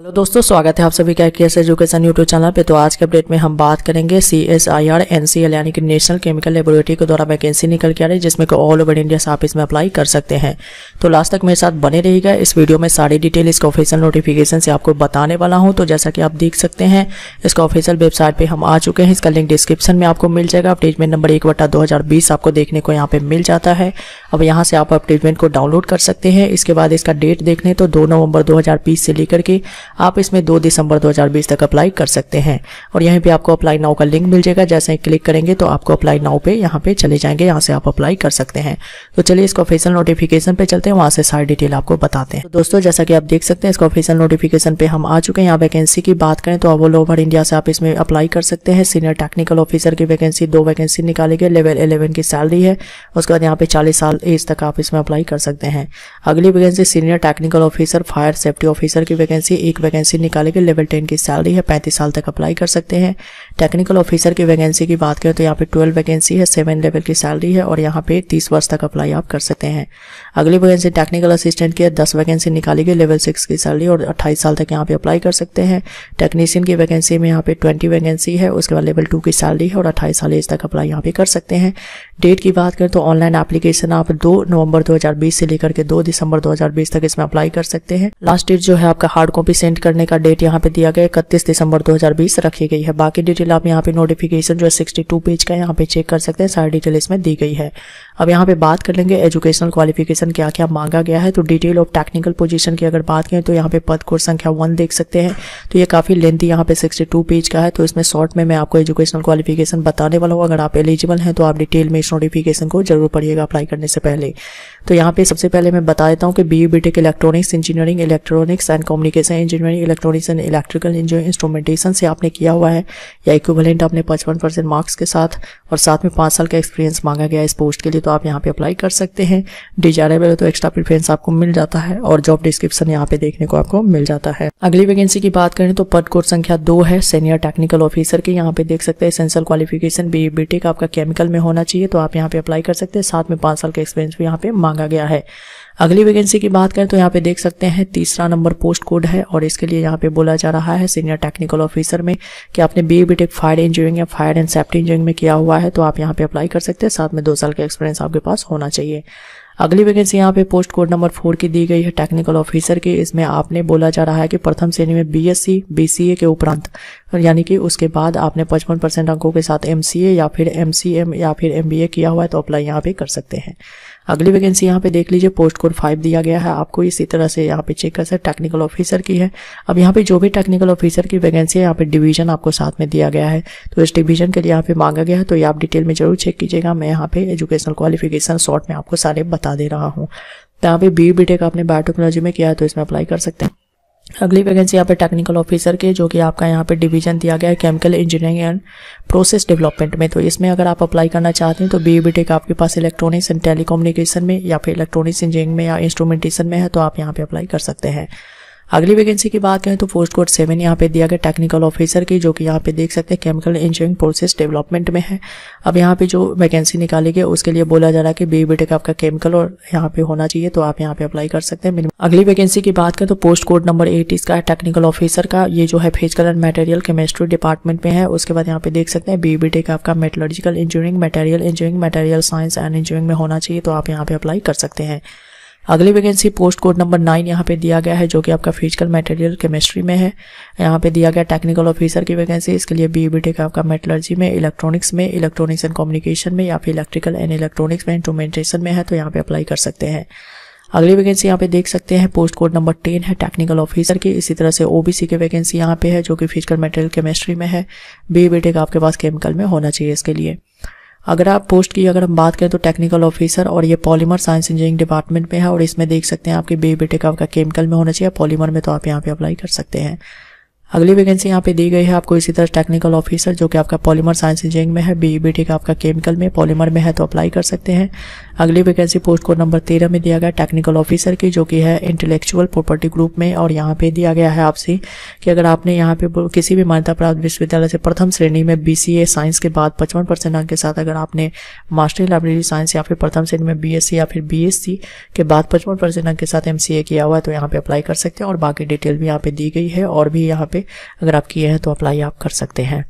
hello दोस्तों स्वागत है आप सभी का एस एजुकेशन यूट्यूब चैनल पे तो आज के अपडेट में हम बात करेंगे C S I R N C L यानी कि नेशनल केमिकल लेबोरेटरी के द्वारा वैकेंसी निकल के आ रही है जिसमें ऑल ओवर इंडिया से आप इसमें अप्लाई कर सकते हैं तो लास्ट तक मेरे साथ बने रहेगा इस वीडियो में सारी डिटेल इसका ऑफिशियल नोटिफिकेशन से आपको बताने वाला हूँ तो जैसा कि आप देख सकते हैं इसका ऑफिशियल वेबसाइट पर हम आ चुके हैं इसका लिंक डिस्क्रिप्शन में आपको मिल जाएगा अपडेटमेंट नंबर एक बटा दो आपको देखने को यहाँ पर मिल जाता है अब यहाँ से आप अपडेटमेंट को डाउनलोड कर सकते हैं इसके बाद इसका डेट देख तो दो नवंबर दो से लेकर के आप इसमें दो दिसंबर 2020 तक अप्लाई कर सकते हैं और यहीं पे आपको अप्लाई नाउ का लिंक मिल जाएगा जैसे ही क्लिक करेंगे तो आपको अप्लाई नाउ पे यहाँ पे चले जाएंगे यहाँ से आप अप्लाई कर सकते हैं तो चलिए इसको ऑफिशियल नोटिफिकेशन पे चलते हैं वहाँ से सारी डिटेल आपको बताते हैं तो दोस्तों जैसा कि आप देख सकते हैं इसको ऑफिशियल नोटिफिकेशन पे हम आ चुके हैं यहाँ वैकेंसी की बात करें तो ऑल ओवर इंडिया से आप इसमें अप्लाई कर सकते हैं सीनियर टेक्निकल ऑफिसर की वैकेंसी दो वैकेंसी निकाली गई लेवल इलेवन की सैलरी है उसके बाद यहाँ पे चालीस साल एज तक आप इसमें अप्लाई कर सकते हैं अगली vacancy senior technical officer fire safety officer की वैकेंसी एक की वैकेंसी निकाली लेवल टेन की सैलरी है पैंतीस साल तक अप्लाई कर सकते हैं टेक्निकल ऑफिसर की वैकेंसी की बात करें तो यहाँ पे ट्वेल्व वैकेंसी है सेवन लेवल की सैलरी है और यहाँ पे तीस वर्ष तक अप्लाई आप कर सकते हैं अगली वैकेंसी टेक्निकल असिस्टेंट की है दस वैकेंसी निकाली गई लेवल सिक्स की सैलरी और अट्ठाईस साल तक यहाँ पे अप्लाई कर सकते हैं टेक्नीशियन की वैकेंसी में यहाँ पे ट्वेंटी वैकेंसी है उसके बाद लेवल टू की सैलरी है और अट्ठाईस साल एज तक अप्लाई यहाँ पे कर सकते हैं डेट की बात करें तो ऑनलाइन एप्लीकेशन आप 2 नवंबर 2020 से लेकर के 2 दिसंबर 2020 तक इसमें अप्लाई कर सकते हैं लास्ट डेट जो है आपका हार्ड कॉपी सेंड करने का डेट यहाँ पे दिया गया इकतीस दिसंबर 2020 रखी गई है बाकी डिटेल आप यहाँ पे नोटिफिकेशन जो है सिक्सटी पेज का यहाँ पे चेक कर सकते हैं सारी डिटेल इसमें दी गई है अब यहाँ पे बात कर लेंगे एजुकेशनल क्वालिफिकेशन क्या क्या मांगा गया है तो डिटेल ऑफ टेक्निकल पोजिशन की अगर बात करें तो यहाँ पे पद कोर्स संख्या वन देख सकते हैं तो ये काफ़ी लेंथी यहाँ पे सिक्सटी पेज का है तो इसमें शॉर्ट में मैं आपको एजुकेशनल क्वालिफिकेशन बताने वाला हूँ अगर आप एलिजिबल हैं तो आप डिटेल में नोटिफिकेशन को जरूर पढ़िएगा अप्लाई करने से पहले तो यहाँ पे सबसे पहले मैं बता देता हूँ कि B B electronics engineering electronics and communication engineering electronics and electrical engineer instrumentation से आपने किया हुआ है या इक्विवेलेंट आपने पचपन मार्क्स के साथ और साथ में पाँच साल का एक्सपीरियंस मांगा गया इस पोस्ट के लिए तो आप यहाँ पर अप्लाई कर सकते हैं डिजायरेबल तो एक्स्ट्रा प्रिफरेंस आपको मिल जाता है और जॉब डिस्क्रिप्शन यहाँ पे देखने को आपको मिल जाता है अगली वैकेंसी की बात करें तो पद कोड संख्या दो है सीनियर टेक्निकल ऑफिसर के यहाँ पे देख सकते हैं सेंसल क्वालिफिकेशन बी बी आपका केमिकल में होना चाहिए तो आप यहाँ पे अप्लाई कर सकते हैं साथ में पाँच साल का एक्सपीरियंस भी यहाँ पे मांगा गया है अगली वैकेंसी की बात करें तो यहाँ पे देख सकते हैं तीसरा नंबर पोस्ट कोड है और इसके लिए यहाँ पे बोला जा रहा है सीनियर टेक्निकल ऑफिसर में कि आपने B B tech fire engineering या फायर एंड सेफ्टी इंजीनियरिंग में किया हुआ है तो आप यहाँ पे अप्लाई कर सकते हैं साथ में दो साल का एक्सपीरियंस आपके पास होना चाहिए अगली वैकेंसी यहाँ पे पोस्ट कोड नंबर फोर की दी गई है टेक्निकल ऑफिसर की इसमें आपने बोला जा रहा है कि प्रथम श्रेणी में बीएससी बीसीए के उपरांत यानी कि उसके बाद आपने पचपन परसेंट अंकों के साथ एमसीए या फिर एमसीएम या फिर एमबीए किया हुआ है तो अप्लाई यहाँ पे कर सकते हैं अगली वैकेंसी यहाँ पे देख लीजिए पोस्ट कोड फाइव दिया गया है आपको इसी तरह से यहाँ पे चेक कर सकते हैं टेक्निकल ऑफिसर की है अब यहाँ पे जो भी टेक्निकल ऑफिसर की वैकेंसी है यहाँ पे डिवीजन आपको साथ में दिया गया है तो इस डिवीजन के लिए यहाँ पे मांगा गया है तो ये आप डिटेल में जरूर चेक कीजिएगा मैं यहाँ पे एजुकेशनल क्वालिफिकेशन शॉर्ट में आपको सारे बता दे रहा हूँ तो यहाँ पे बी बी टेक आपने बायोटेक्नोलॉजी में किया है तो इसमें अप्लाई कर सकते हैं अगली वैकेंसी यहाँ पे टेक्निकल ऑफिसर के जो कि आपका यहाँ पे डिवीजन दिया गया है chemical engineering and process development में तो इसमें अगर आप अप्लाई करना चाहते हैं तो बी बी टेक आपके पास इलेक्ट्रॉनिक्स एंड टेलीकम्युनिकेशन में या फिर इलेक्ट्रॉनिक्स इंजीनियरिंग में या इंस्ट्रूमेंटेशन में है तो आप यहाँ पे अप्लाई कर सकते हैं अगली वैकेंसी की बात करें तो पोस्ट कोड सेवन यहाँ पे दिया गया टेक्निकल ऑफिसर की जो कि यहाँ पे देख सकते हैं केमिकल इंजीनियरिंग प्रोसेस डेवलपमेंट में है अब यहाँ पे जो वैकेंसी निकाली गई उसके लिए बोला जा रहा है कि बी बी आपका केमिकल और यहाँ पे होना चाहिए तो आप यहाँ पे अप्लाई कर सकते हैं अगली वैकेंसी की बात करें तो पोस्ट कोड नंबर एट इसका टेक्निकल ऑफिसर का ये जो है physical and material chemistry department में है उसके बाद यहाँ पे देख सकते हैं बी आपका metallurgical engineering material engineering material science and engineering में होना चाहिए तो आप यहाँ पे अप्लाई कर सकते हैं अगली vacancy post code number nine यहाँ पे दिया गया है जो कि आपका फिजिकल मटेरियल केमिस्ट्री में है यहाँ पे दिया गया टेक्निकल ऑफिसर की वैकेंसी इसके लिए बी बी e आपका मेटलर्जी में इलेक्ट्रॉनिक्स में इलेक्ट्रॉनिक्स एंड कम्युनिकेशन में या फिर इलेक्ट्रिकल एंड इलेक्ट्रॉनिक्स में इंस्ट्रूमेंटेशन में है तो यहाँ पे अप्लाई कर सकते हैं अगली वैकेंसी यहाँ पे देख सकते हैं पोस्ट कोड नंबर टेन है टेक्निकल ऑफिसर की इसी तरह से ओबीसी के वैकेंसी यहाँ पे है जो कि फिजिकल मटेरियल केमिस्ट्री में है बी बी टेक आपके पास केमिकल में होना चाहिए इसके लिए अगर आप पोस्ट की अगर हम बात करें तो टेक्निकल ऑफिसर और ये पॉलीमर साइंस इंजीनियरिंग डिपार्टमेंट में है और इसमें देख सकते हैं आपके बे बेटे का आपका केमिकल में होना चाहिए पॉलीमर में तो आप यहाँ पे अप्लाई कर सकते हैं अगली वैकेंसी यहाँ पे दी गई है आपको इसी तरह टेक्निकल ऑफिसर जो कि आपका पॉलीमर साइंस इंजीनियरिंग में है बी का आपका केमिकल में पॉलीमर में है तो अप्लाई कर सकते हैं अगली वैकेंसी पोस्ट को नंबर तेरह में दिया गया टेक्निकल ऑफिसर की जो कि है इंटेलेक्चुअल प्रॉपर्टी ग्रुप में और यहाँ पे दिया गया है आपसे कि अगर आपने यहाँ पे किसी भी मान्यता प्राप्त विश्वविद्यालय से प्रथम श्रेणी में बी साइंस के बाद पचपन परसेंट अंक के साथ अगर आपने मास्टर लाइब्रेरी साइंस या फिर प्रथम श्रेणी में बी या फिर बी के बाद पचपन परसेंट अंक के साथ एम किया हुआ है तो यहाँ पे अप्लाई कर सकते हैं और बाकी डिटेल भी यहाँ पे दी गई है और भी यहाँ पे अगर आप किए हैं तो अप्लाई आप कर सकते हैं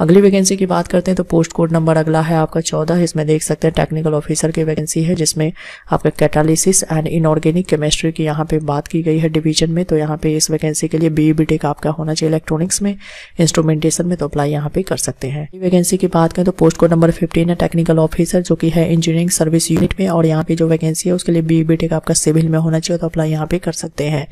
अगली वैकेंसी की बात करते हैं तो पोस्ट कोड नंबर अगला है आपका चौदह इसमें देख सकते हैं टेक्निकल ऑफिसर की वैकेंसी है जिसमें आपका कैटालिसिस एंड इनऑर्गेनिक केमिस्ट्री की यहाँ पे बात की गई है डिवीजन में तो यहाँ पे इस वैकेंसी के लिए बी बी टेक आपका होना चाहिए इलेक्ट्रॉनिक्स में इंस्ट्रूमेंटेशन में तो अप्लाई यहाँ पे कर सकते हैं वैकेंसी की बात करें तो पोस्ट कोड नंबर फिफ्टीन है टेक्निकल ऑफिसर जो की है इंजीनियरिंग सर्विस यूनिट में और यहाँ पे जो वैकेंसी है उसके लिए बी बी टेक आपका सिविल में होना चाहिए तो अप्लाई यहाँ पे कर सकते हैं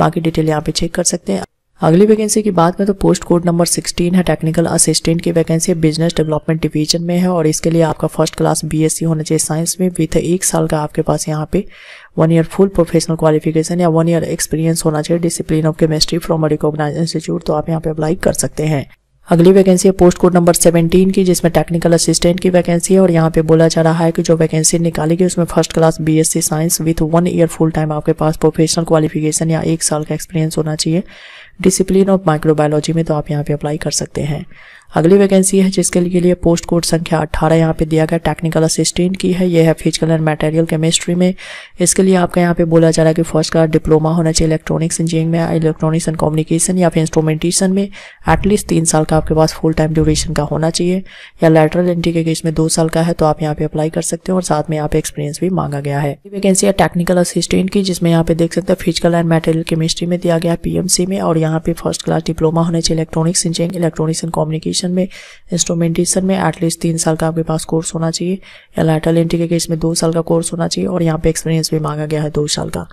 बाकी डिटेल यहाँ पे चेक कर सकते हैं अगली वैकेंसी की बात करें तो पोस्ट कोड नंबर 16 है टेक्निकल असिस्टेंट की वैकेंसी बिजनेस डेवलपमेंट डिवीजन में है और इसके लिए आपका फर्स्ट क्लास बीएससी होना चाहिए साइंस में विथ एक साल का आपके पास यहाँ पे one year full professional qualification या वन ईयर एक्सपीरियंस होना चाहिए discipline of chemistry from a recognise institute तो आप यहाँ पे अप्लाई कर सकते हैं अगली वैकेंसी है पोस्ट कोड नंबर 17 की जिसमें टेक्निकल असिस्टेंट की वैकेंसी है और यहाँ पे बोला जा रहा है कि जो वैकेंसी निकाली गई उसमें first class BSc science with one year full time आपके पास प्रोफेशनल क्वालिफिकेशन या एक साल का एक्सपीरियंस होना चाहिए डिसिप्लिन ऑफ माइक्रोबायोलॉजी में तो आप यहाँ पे अप्लाई कर सकते हैं अगली वैकेंसी है जिसके लिए, लिए पोस्ट कोड संख्या 18 यहाँ पे दिया गया टेक्निकल असिस्टेंट की है यह है फिजिकल एंड मटेरियल केमिस्ट्री में इसके लिए आपका यहाँ पे बोला जा रहा है कि फर्स्ट का डिप्लोमा होना चाहिए इलेक्ट्रॉनिक्स इंजीनियरिंग में इलेक्ट्रॉनिक्स एंड कम्युनिकेशन या फिर इंस्ट्रूमेंटेशन में एटलीस्ट तीन साल का आपके पास फुल टाइम ड्यूरेशन का होना चाहिए या लेटरल एंट्री के केस में दो साल का है तो आप यहाँ पे अप्लाई कर सकते हो और साथ में यहाँ पे एक्सपीरियंस भी मांगा गया है वैकेंसी है टेक्निकल असिस्टेंट की जिसमें यहाँ पे देख सकते हैं फिजिकल एंड मेटेरियल केमिस्ट्री में दिया गया पीएमसी में और यहाँ पे फर्स्ट क्लास डिप्लोमा होना चाहिए electronics engineering electronics and communication में इंस्ट्रूमेंटेशन में एटलीस्ट तीन साल का आपके पास कोर्स होना चाहिए या लाइटल एंट्री के केस में दो साल का कोर्स होना चाहिए और यहाँ पे एक्सपीरियंस भी मांगा गया है दो साल का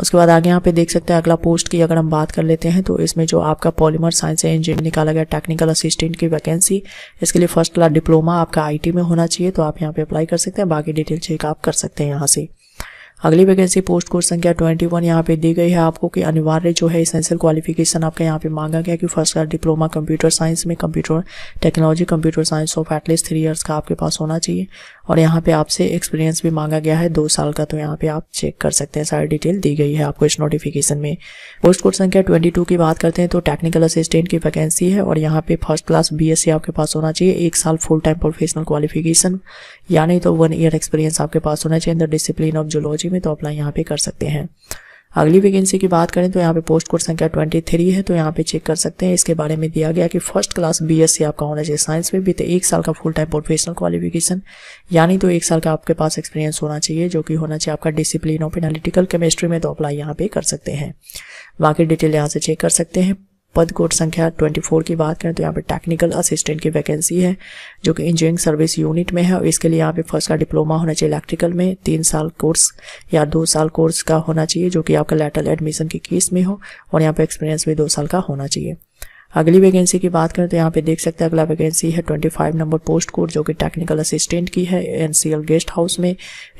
उसके बाद आगे यहाँ पे देख सकते हैं अगला पोस्ट की अगर हम बात कर लेते हैं तो इसमें जो आपका पॉलीमर साइंस एंड इंजीनियर निकाला गया टेक्निकल असिस्टेंट की वैकेंसी इसके लिए फर्स्ट क्लास डिप्लोमा आपका आईटी में होना चाहिए तो आप यहाँ पे अप्लाई कर सकते हैं बाकी डिटेल चेक आप कर सकते हैं यहाँ से अगली वैकेंसी पोस्ट कोर्स संख्या 21 यहाँ पे दी गई है आपको कि अनिवार्य जो है इसेंशियल क्वालिफिकेशन आपका यहाँ पे मांगा गया कि फर्स्ट का डिप्लोमा कंप्यूटर साइंस में computer technology computer science of at least three years का आपके पास होना चाहिए और यहाँ पे आपसे एक्सपीरियंस भी मांगा गया है दो साल का तो यहाँ पे आप चेक कर सकते हैं सारी डिटेल दी गई है आपको इस नोटिफिकेशन में पोस्ट कोर्स संख्या ट्वेंटी की बात करते हैं तो टेक्निकल असिस्टेंट की वैकेंसी है और यहाँ पे फर्स्ट क्लास बी आपके पास होना चाहिए एक साल फुल टाइम प्रोफेशनल क्वालिफिकेशन यानी तो वन ईयर एक्सपीरियंस आपके पास होना चाहिए in the discipline of zoology में तो अप्लाई यहाँ पे कर सकते हैं अगली वैकेंसी की बात करें तो यहाँ पे पोस्ट कोड संख्या ट्वेंटी थ्री है तो यहाँ पे चेक कर सकते हैं इसके बारे में दिया गया कि फर्स्ट क्लास बीएससी आपका होना चाहिए साइंस में भी तो एक साल का फुल टाइम प्रोफेशनल क्वालिफिकेशन यानी तो एक साल का आपके पास एक्सपीरियंस होना चाहिए जो कि होना चाहिए आपका डिसिप्लिन ऑफ एनालिटिकल केमिस्ट्री में तो अप्लाई यहाँ पे कर सकते हैं बाकी डिटेल यहाँ से चेक कर सकते हैं पद कोड संख्या 24 की बात करें तो यहाँ पे टेक्निकल असिस्टेंट की वैकेंसी है जो कि इंजीनियरिंग सर्विस यूनिट में है और इसके लिए यहाँ पे फर्स्ट का डिप्लोमा होना चाहिए इलेक्ट्रिकल में तीन साल कोर्स या दो साल कोर्स का होना चाहिए जो कि आपका लेटरल एडमिशन की केस में हो और यहाँ पे एक्सपीरियंस भी दो साल का होना चाहिए अगली वैकेंसी की बात करें तो यहाँ पे देख सकते हैं अगला वैकेंसी है 25 नंबर पोस्ट कोड जो कि टेक्निकल असिस्टेंट की है एनसीएल गेस्ट हाउस में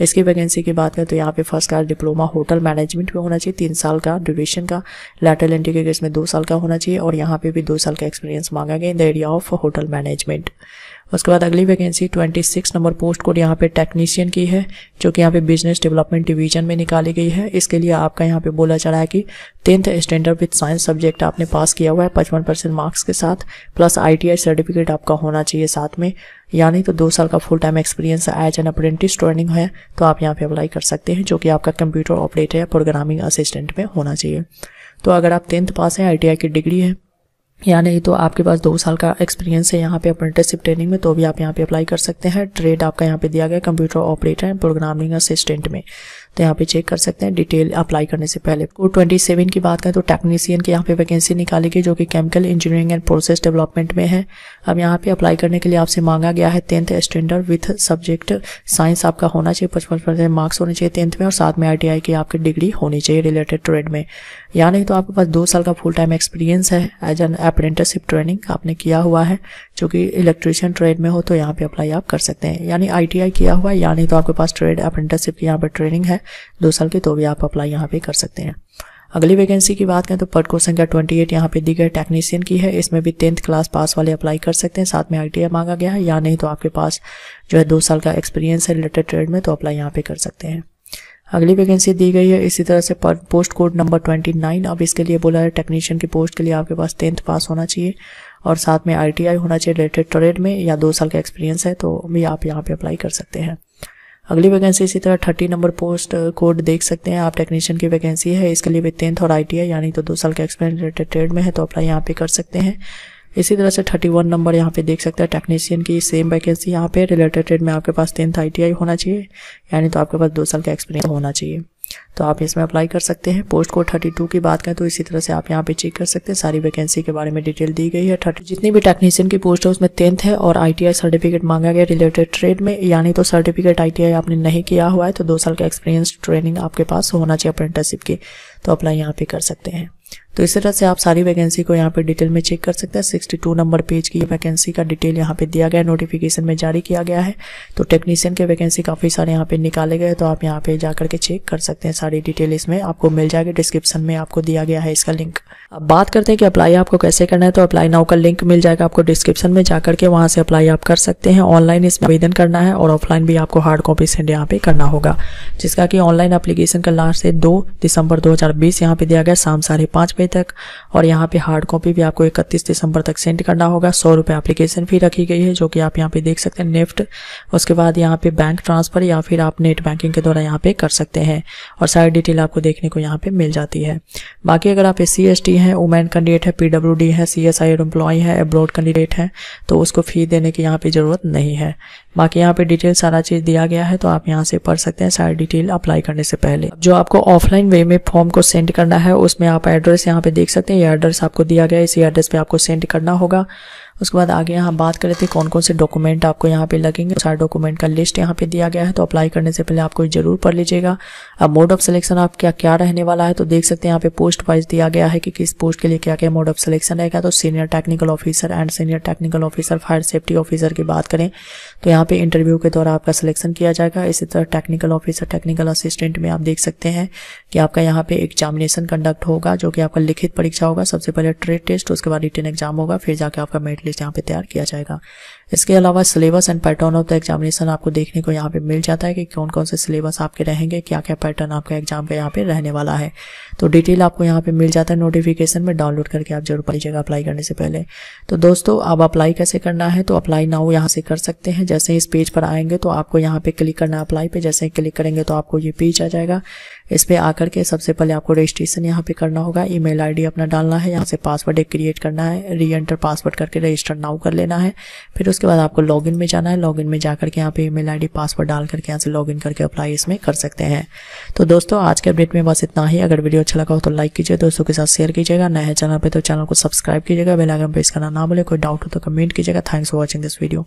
इसकी वैकेंसी की बात करें तो यहाँ पे first class diploma hotel management में होना चाहिए तीन साल का ड्यूरेशन का लेटरल एंट्री के केस में दो साल का होना चाहिए और यहाँ पे भी दो साल का एक्सपीरियंस मांगा गया in the area of hotel management उसके बाद अगली वैकेंसी 26 नंबर पोस्ट कोड यहाँ पे टेक्नीशियन की है जो कि यहाँ पे बिजनेस डेवलपमेंट डिवीजन में निकाली गई है इसके लिए आपका यहाँ पे बोला जा रहा है कि tenth standard with science subject आपने पास किया हुआ है पचपन परसेंट मार्क्स के साथ प्लस आई सर्टिफिकेट आपका होना चाहिए साथ में यानी तो दो साल का full time experience as an apprentice training है तो आप यहाँ पे अप्लाई कर सकते हैं जो कि आपका कंप्यूटर ऑपरेटर या प्रोग्रामिंग असिस्टेंट में होना चाहिए तो अगर आप टेंथ पास हैं आई की डिग्री है या नहीं तो आपके पास दो साल का एक्सपीरियंस है यहाँ पे अप्रेंटिसशिप ट्रेनिंग में तो भी आप यहाँ पे अप्लाई कर सकते हैं ट्रेड आपका यहाँ पे दिया गया computer operator and programming assistant में तो यहाँ पे चेक कर सकते हैं डिटेल अप्लाई करने से पहले कोड ट्वेंटी सेवन की बात करें तो टेक्नीसियन की यहाँ पे वैकेंसी निकाली गई जो कि chemical engineering and process development में है अब यहाँ पे अप्लाई करने के लिए आपसे मांगा गया है tenth standard with subject science आपका होना चाहिए पचपन परसेंट मार्क्स होने चाहिए टेंथ में और साथ में आई की आपकी डिग्री होनी चाहिए रिलेटेड ट्रेड में या नहीं तो आपके पास दो साल का फुल टाइम एक्सपीरियंस है एज एन अप्रेंटिसशिप ट्रेनिंग आपने किया हुआ है जो कि इलेक्ट्रिशियन ट्रेड में हो तो यहाँ पे अप्लाई आप कर सकते हैं यानी आईटीआई किया हुआ है या नहीं तो आपके पास ट्रेड अप्रेंटिसशिप की यहाँ पर ट्रेनिंग है दो साल की तो भी आप अप्लाई यहाँ पे कर सकते हैं अगली वैकेंसी की बात करें तो पद क्वेश्चन संख्या 28 एट यहाँ पे दी गई टेक्नीशियन की है इसमें भी टेंथ क्लास पास वाले अप्लाई कर सकते हैं साथ में आई मांगा गया है या नहीं तो आपके पास जो है दो साल का एक्सपीरियंस है रिलेटेड ट्रेड में तो अप्लाई यहाँ पे कर सकते हैं अगली वैकेंसी दी गई है इसी तरह से पोस्ट कोड नंबर 29 अब इसके लिए बोला है टेक्नीशियन की पोस्ट के लिए आपके पास टेंथ पास होना चाहिए और साथ में आईटीआई होना चाहिए रिलेटेड ट्रेड में या दो साल का एक्सपीरियंस है तो भी आप यहाँ पे अप्लाई कर सकते हैं अगली वैकेंसी इसी तरह थर्टी नंबर पोस्ट कोड देख सकते हैं आप टेक्नीशियन की वैकेंसी है इसके लिए भी टेंथ और आई यानी तो दो साल का एक्सपीरियंस रिलेटेड ट्रेड में है तो अप्लाई यहाँ पे कर सकते हैं इसी तरह से 31 नंबर यहाँ पे देख सकते हैं टेक्नीशियन की सेम वैकेंसी यहाँ पे रिलेटेड में आपके पास टेंथ आई होना चाहिए यानी तो आपके पास दो साल का एक्सपीरियंस होना चाहिए तो आप इसमें अप्लाई कर सकते हैं पोस्ट कोड 32 की बात करें तो इसी तरह से आप यहाँ पे चेक कर सकते हैं सारी वैकेंसी के बारे में डिटेल दी गई है थर्टी जितनी भी टेक्नीशियन की पोस्ट है उसमें टेंथ है और आईटीआई सर्टिफिकेट मांगा गया रिलेटेड ट्रेड में यानी तो सर्टिफिकेट आईटीआई आपने नहीं किया हुआ है तो दो साल का एक्सपीरियंस ट्रेनिंग आपके पास होना चाहिए अप्रेंटरशिप की तो अप्लाई यहाँ पे कर सकते हैं तो इस तरह से आप सारी वैकेंसी को यहाँ पे डिटेल में चेक कर सकते हैं 62 नंबर पेज की वैकेंसी का डिटेल यहाँ पे दिया गया नोटिफिकेशन में जारी किया गया है तो टेक्नीशियन के वैकेंसी काफ़ी सारे यहाँ पे निकाले गए तो आप यहाँ पे जाकर के चेक कर सकते हैं सारी डिटेल इसमें आपको मिल जाएगी डिस्क्रिप्शन में आपको दिया गया है इसका लिंक अब बात करते हैं कि अप्लाई आपको कैसे करना है तो अप्लाई नाउ का लिंक मिल जाएगा आपको डिस्क्रिप्शन में जाकर के वहाँ से अप्लाई आप कर सकते हैं ऑनलाइन इसमें आवेदन करना है और ऑफलाइन भी आपको हार्ड कॉपी सेंड यहाँ पे करना होगा जिसका कि ऑनलाइन अप्लीकेशन का लास्ट है दो दिसंबर दो हज़ार बीस यहाँ पे दिया गया शाम साढ़े पाँच बजे तक और यहाँ पे हार्ड कॉपी भी आपको इकतीस दिसंबर तक सेंड करना होगा सौ रुपये अप्लीकेशन फ़ी रखी गई है जो कि आप यहाँ पे देख सकते हैं निफ्ट उसके बाद यहाँ पे बैंक ट्रांसफ़र या फिर आप नेट बैंकिंग के द्वारा यहाँ पे कर सकते हैं और सारी डिटेल आपको देखने को यहाँ पे मिल जाती है बाकी अगर आप एस सी एस टी हैं वुमेन कैंडिडेट है पी है सी एस आई एम्प्लॉय है एब्रॉड कैंडिडेट है तो उसको फ़ी देने की यहाँ पे ज़रूरत नहीं है बाकी यहाँ पे डिटेल सारा चीज़ दिया गया है तो आप यहाँ से पढ़ सकते हैं सारी डिटेल अप्लाई करने से पहले जो आपको ऑफलाइन वे में फॉर्म को सेंड करना है उसमें आप एड्रेस यहाँ पे देख सकते हैं ये एड्रेस आपको दिया गया है इसी एड्रेस पे आपको सेंड करना होगा उसके बाद आगे यहाँ बात कर रहे थे कौन कौन से डॉक्यूमेंट आपको यहाँ पे लगेंगे सारे डॉक्यूमेंट का लिस्ट यहाँ पे दिया गया है तो अप्लाई करने से पहले आपको जरूर पढ़ लीजिएगा अब मोड ऑफ सिलेक्शन आप क्या क्या रहने वाला है तो देख सकते हैं यहाँ पे पोस्ट वाइज दिया गया है कि किस पोस्ट के लिए क्या क्या मोड ऑफ सिलेक्शन रहेगा तो senior technical officer and senior technical officer fire safety officer की बात करें तो यहाँ पे इंटरव्यू के द्वारा आपका सिलेक्शन किया जाएगा इसी तरह टेक्निकल ऑफिसर टेक्निकल असिस्टेंट में आप देख सकते हैं कि आपका यहाँ पे एग्जामिनेशन कंडक्ट होगा जो कि आपका लिखित परीक्षा होगा सबसे पहले ट्रेड टेस्ट उसके बाद रिटर्न एग्जाम होगा फिर जाके आपका मेट टेस्ट यहाँ पे तैयार किया जाएगा इसके अलावा syllabus and pattern of the examination आपको देखने को यहाँ पे मिल जाता है कि कौन कौन से सिलेबस आपके रहेंगे क्या क्या पैटर्न आपका एग्जाम का यहाँ पे रहने वाला है तो डिटेल आपको यहाँ पे मिल जाता है नोटिफिकेशन में डाउनलोड करके आप जरूर पा लीजिएगा अप्लाई करने से पहले तो दोस्तों आप अप्लाई कैसे करना है तो अप्लाई नाउ यहाँ से कर सकते हैं जैसे इस पेज पर आएंगे तो आपको यहाँ पे क्लिक करना है अप्लाई पे जैसे क्लिक करेंगे तो आपको ये पेज आ जाएगा इस पर आकर के सबसे पहले आपको रजिस्ट्रेशन यहाँ पे करना होगा ईमेल आईडी अपना डालना है यहाँ से पासवर्ड एक क्रिएट करना है री एंटर पासवर्ड करके रजिस्टर नाउ कर लेना है फिर उसके बाद आपको लॉगिन में जाना है लॉगिन में जाकर के यहाँ पे ईमेल आईडी पासवर्ड डाल करके यहाँ से लॉगिन करके अप्लाई इसमें कर सकते हैं तो दोस्तों आज के अपडेट में बस इतना ही अगर वीडियो अच्छा लगा हो तो लाइक कीजिए दोस्तों के साथ शेयर कीजिएगा नए चैनल पर तो चैनल को सब्सक्राइब कीजिएगा बेलाइकन पर इसका ना बोले कोई डाउट हो तो कमेंट कीजिएगा thanks for watching this video